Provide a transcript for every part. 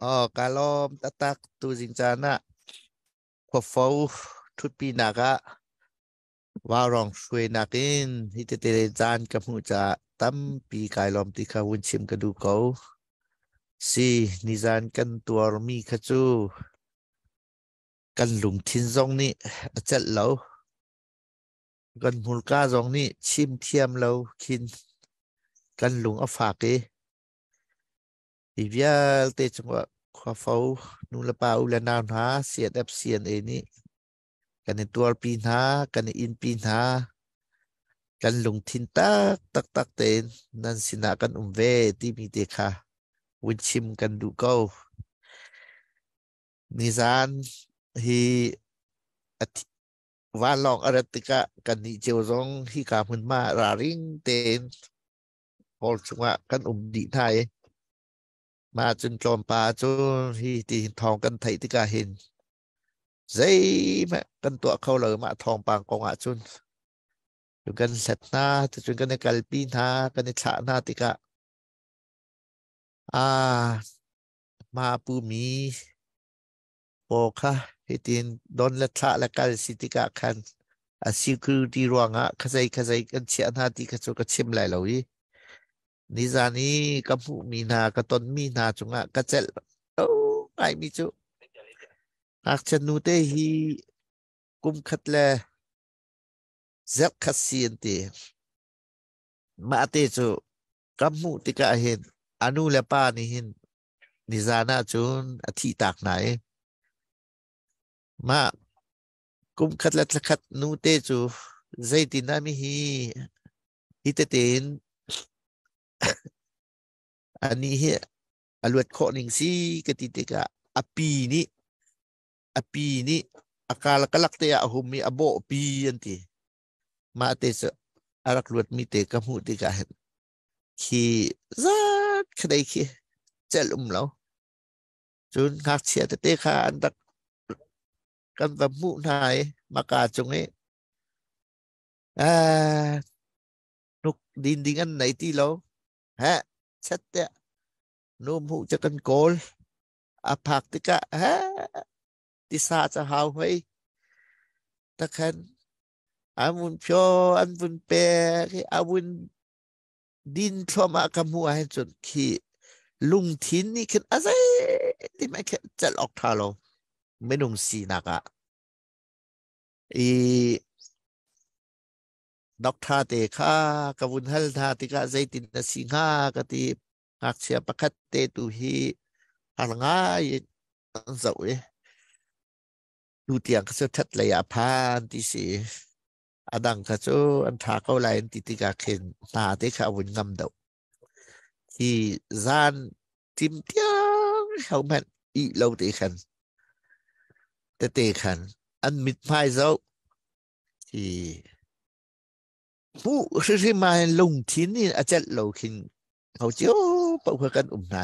Oh, kalau tatak tu jinjana kofau tupi naga warong shui nakin hiti tere jan kamu ja tam pi kai lom ti ka wun chim ka du ko si ni jan kan tuar mi kha chu kan lung thin jong ni achat lo kan mulka jong ni chim thiam lo khin kan lung a fa ke อีวียงเตะจังหวะคว้าฟาวนูละปาอุลนาวนาเสียดับเสียนเอนี่กันตัวปีนากันอินปีนากันลงทินตักตักตักเตน นั่นสินะกันอุ้มเวที่มีเดคาวิชิมกันดูเก้านิซานฮีวันลองอารติกะ กันนิเจวซงฮีกามุนมาราริงเตนพอลชงว่ากันอุ้มดีไทยมาจนจอมปาจนฮีตีทองกันไทยติกาหินใจแม่กันตัวเขาเลยมาทองปางกองอาจุนจนกันเสร็จนาจนกันในกาลปีนากันในชาณนาติกะอ่ามาปูมีโอค่ะฮีตินดนละชาละกาลสิติกะคันอาศิคือดีรวงอ่ะขจายขจายกันเชียนาติกะจุกเชิมไหลเหล่านี้นิจานีกัมพูมีนากระตนมีนาจงงะกระเจลโอ้ไอมีจุอักชนูเตฮีกุมขัดแลเจ็บขัดเสียนตีมาเตจุกัมพูติกาเห็นอนุเลป้านี่เห็นนิจานาจุนอธิตากไหนมากุมขัดละขัดนูเตจูใจตินามิฮีฮิตเตนอันนี้เฮียอรวดข้อหนึ่งสิกติติกาอปีนี้อปีนี้อาการกลักเตะหุมีอโบปีอันทีมาเตสอรักลวดมีเตกมูติกาเห็นขี้ซัดคดขี้เจลุมแล้วจนหักเชียเตะขาอันตักกันตมูนายมากาจงเอนุกดินดิงันไหนที่เราฮะเช็ดเนุ่มหูจะกันโกลอภักติกะฮะติสาจะหาไว้ตะคันอาวุนพยออันบุนเปรคอาวุนดินทวมากำมัวให้จนขี้ลุงทินนี่คืออะไรที่ไม่จะออกทาเราไม่นุ่งสีนักอะอีนอกท่าเตข่ากบุญฮัลท่าติกาใจตินนสิงหากติหักเสียประคตเตตุฮีหังงายตันเสาเยดูเตียงก็จะทัดเลยอาพานที่สี อดังก็จะอันทาเข้าไลนติติกาเข็นตาเตข่าวุ่นงำเดาที่จานจิมเตียงเขาแม่นอีเราเตขันแต่เตขันอันมิดพายเจ้าที่ผู้ี่มาลงทินนี่อาจารย์เราคินเขาเจ้าปะเพื่อกันอุ่มไหน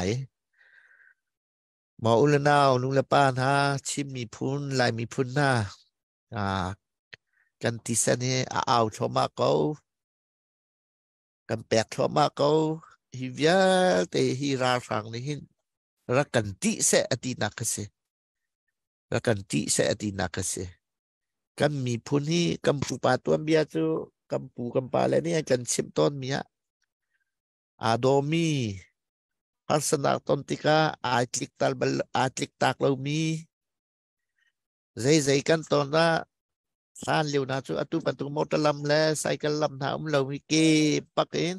หมออุลนาวนุลป้านะชิมมีพุนลายมีพุนหน้าอ่ากันติเสนีเอาชอมาเขากันแปดชอมาเขาฮิวยาเตฮิราสังนี่หินรักกันติเสอตินักเสรักกันติเสอตินักเสกันมีพุนนี่กันปุปาตัวเบียจูกัมปูกัมปาและนี่กัจเชิมต้นเมียอาโดมีพัสนาตนติกาอาจิกตาลบลอาจิกตากเรามีใจใจกันตอน้นสานเลีวนาชูอตุปันตุมตลำและใส่กันลำถามเรามีเก็ปักเอง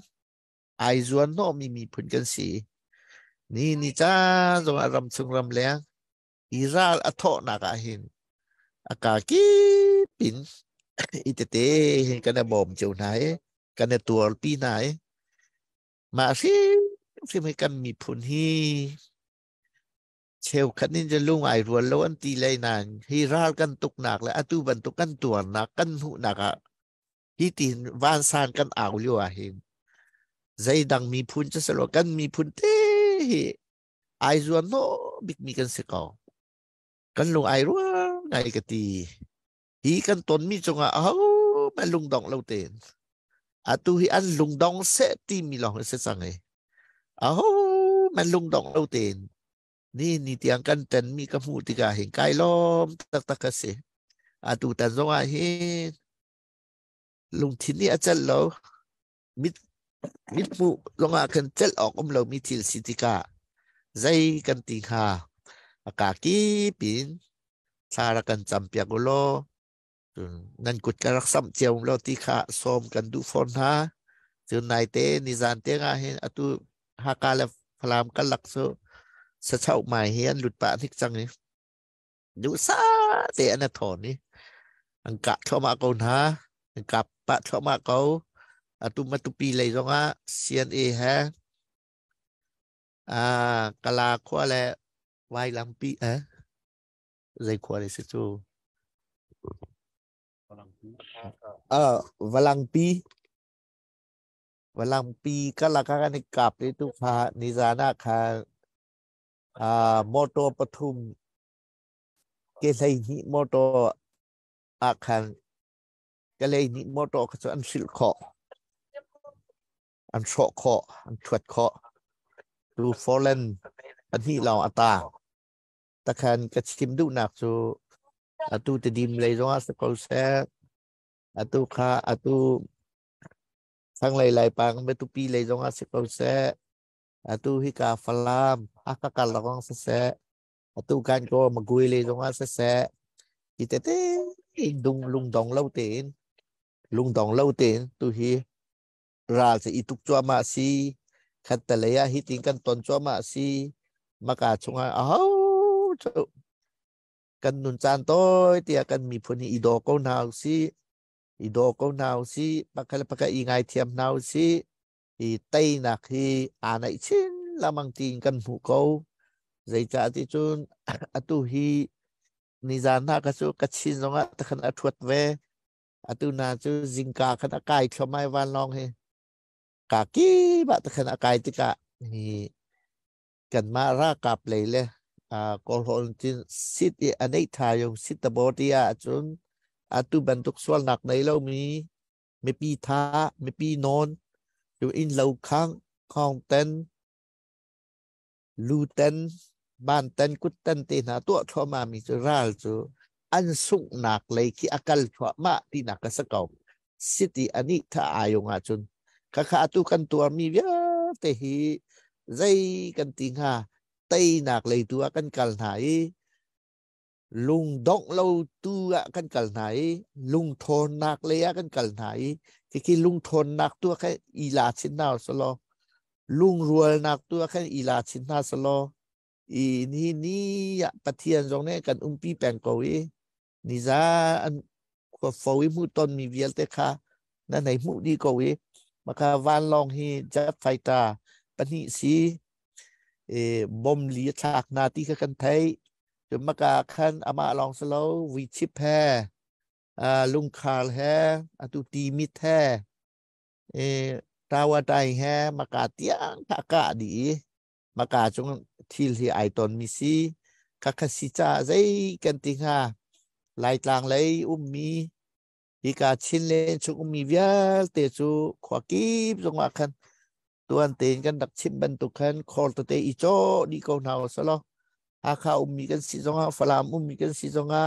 ไอจวนโนมีมีผลกันสีนี่นี่จ้าจงอารมณ์ชงรำแรงอิราอัโทนักอาหินอากาศกีปินอิตเต เห็นกันนะบอมเจ้าไหน กันนะตัวปีไหน มาสิสิไมกันมีผลที่เชลคันนี้จะลุงไอรวนแล้วอันตีไรนานฮีรากันตกหนักและอตุบันตกกันตัวหนักกันหุหนักอ่ะฮีตินวานซานกันเอาเรียวเห็นใจดังมีพุนจะสลกันมีพุนเต้ไอรัวโนบิกมีกันสกอกันลุงไอรัวไงกตีฮีกันตนมีจงอ่ะเอามาลุงดองเราเต้นอาตุฮีอันลุงดองเซตีมีหลงเสสังเอเอามาลุงดองเราเต้นนี่นี่เตียงกันเต้นมีกระพูติกาเห็นไกยล้อมตักตักเสอาตุแันจงอ่ะเฮ็ลุงทินี่อาจารย์เรามิดมิดปุลงอาคันเจลออกอมเรามีทิลสิติกาใจกันติงหาอากาศกีปินชาลกันจำเปียกุโลนั่นกุดการักซ้ำเจียวเราที่ขาสอมกันดูฟอนฮะจนนายเตนิจานเตงาเห็นอตุฮากาและพรามกันหลักโซสะเช่าหมายเฮียนหลุดปะทิกจังนี่ดูซาเตอันถอนนี่อังกะเข้ามาเกาหนาอังกะปะเข้ามาเกาอตุมาตุปีเลยจงอาะเซียนเอฮะอ่ากะลาขวาและไวลังปีเอ๊ะใจขวาเลยสิจูเออวลังปีวลังปีก็ลักกันในกลับในทุกพานิสานาคา อ่าโมโตปทุม เกษลยนิโมโต อาคารเกเลยนิโมโตก็จะอันสิลขออันโชคออันชวดขอดูฟอลเลนอันนี้เราอัตา ตะคันกระชิมดูหนักจู Atu te dim lai zong as kol se atu kha atu sang lai lai pang be tu pi lai zong as kol se atu hi ka falam akakal lakong se se atu kan ko magui lai zong as se ite te dung lung dong lau tin lung dong lau tin tu hi ra se ituk chua ma si khatalaya hi tingkan ton chua ma si maka chunga ahau กันนุนจานโต้เตียกันมีพนีอีโดก็นาวซีอีโดก็นาวซีปักะลปักอีไงเทียมนาวซีอีเตยนักฮีอานัยชินลำมังตีนกันหูเขาใจจ่าที่จุนอตุฮีนิจานากัสุกัชินสงะตะขันอัตวัดเวอตุนาจูจิงกาขันอากายชมายวันลองเฮกากีบะตะขันอากายติกะนี่กันมารากับเลยเลยอ่าก็หลจนสิทธิอันนี้ทายองสิทธิบอดีอาจุนอาตุบันทุกส่วนหนักในเรามีมีปีท้ามีปีนอนอยู่อินเลวคังคองเต็นลูเต็นบ้านเต็นกุดเต็นตีนาตัวทอมามีจุราลจุอันสุกหนักเลยที่อาการชอมาที่หนักกสเก่าสิทธิอันนี้ท่าอายงอาจุนข้าข้าตุกันตัวมีเยอะเตหีใจกันติงฮะตยนักเลยตัวกันกัลไหนลุงดอกเราตัวกันกัลไหนลุงทนนักเลยกันกัลไหนคิือลุงทนนักตัวแค่อีลาชินาสโลลุงรวยนักตัวแค่อีลาชินาสโลอีนี่นี่อยากปะเทียนตรงนี้กันอุ้มพี่แปงกวีนี่จ้ากวบฟอวิมุตนมีเวียลเตคานั่นไหนมุดีกวีมาคาวานลองเฮจัดไฟตาปนิสีเอบอมลีชากนาตีกขันไทยจนมากาคันอมาลองสโลวิชิพแฮอ่าลุงคารแฮอตุตีมิทแฮเอตาวาไดแฮมากาเตียงทากาดีมากาจงทิลที่ไอตอนมิซีกัคาิจาใจกันติงฮาลายตลางเลยอุ้มมี อีกาชินเลนชุกมีเวียเตจูขวากีบจงว่าคันตัวอันเตงกันดักชิมบรรทุกันคอลตเตอีโจดีกนาวสโล อาคาอุมมีกันสิจงอาฟลามอุมมีกันสิจงอา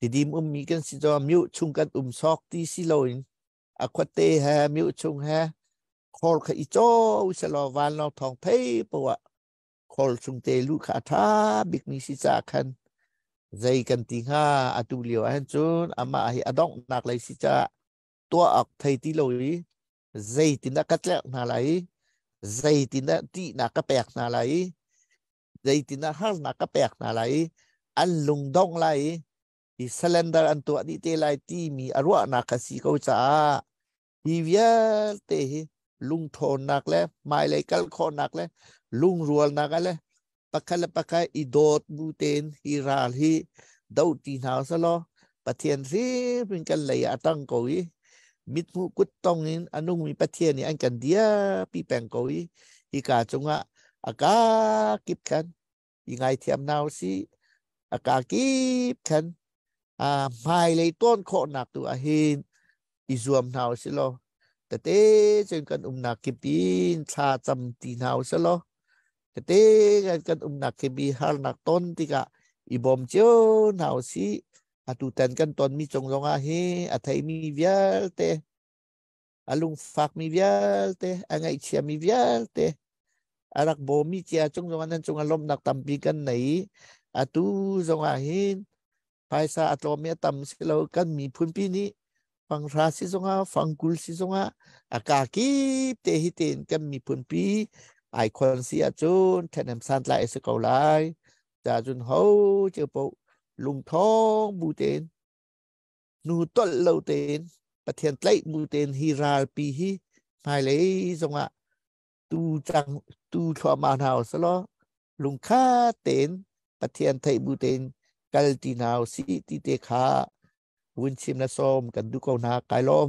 ดีดีมอุมมีกันสิจงอามิวชุงกันอุมซอกตีสิโลนอาควาเตแฮมิวชุงแฮคอลขอีโจอุสลวานลองทองเทปวะคอลชุงเตลูกคาทาบิกมีสิจากันใจกันติงหาอตุเลียวอันจุนอามาฮิอดองนักเลยสิจาตัวอักไทยตีโลยใจตินักกัตเล็กน่าไรใจตินักตีนักกัปแยกน่าไรใจตินักฮาร์นักกัปแยกน่าไรอันลุงดองไรอิสเลนเดอร์อันตัวนี้เทไลตีมีอรุณนักัสีเขาจ้าฮิวเยลเตลุงทนนักเล่ไม่เลยกัลคอนักเล่ลุงรัวนักเล่ปักขันปักขอีโดดบูเตนฮิราลฮิดาวตีนาวสโลปะเทียนซีเป็นกันเลยอตังกุย mít mu quất tông in anung mi bắt thiên ni anh cần dia pi bèn cầu ý cả chúng ạ à cả kịp khăn ý ngày thiam nào si à cả à mai lấy tôn khổ nạc tu à hin ý zoom nào si lo แต่เต้จนกันอุ้มหนักกิบตีนชาจำตีนาวซะลอแต่เต้กันกันอุ้มหนักกิบีฮาร์นักต้นติกะอีบอมเจ้าหนาวซีอาตูแตนกันตอนมีจงรองอาเฮอาไทยมีเวียเตะอาลุงฟักมีเวียเตอาไงเชียมีเวียเตอารักโบมีเชียจงรองนั้นจงอารมณ์นักตัมปีกันไหนอาตูจงอาเฮนภายสาอัตอตเมียตมสิเรากันมีพุ่นปีนี้ ฟังราศีจงอาฟังกุลศีจงอาอากาศกีเตหิตินกันมีพุ่นปีไอคอนเสียจนแทนน้ำซานไหลสกาวไลจ่าจุนเฮาเจ้าปู่ลุงท้องบูเตนนูต้นเลาเตนปะเทียนไตบูเตนฮิราลปีฮิหายเลยสงะตูจังตูชอมาหนาวสลอลุงค่าเตนปะเทียนไทยบูเตน กัลตินาวสิติเตคาวุ่นชิมนาซอมกันดูเขาหนากาลมม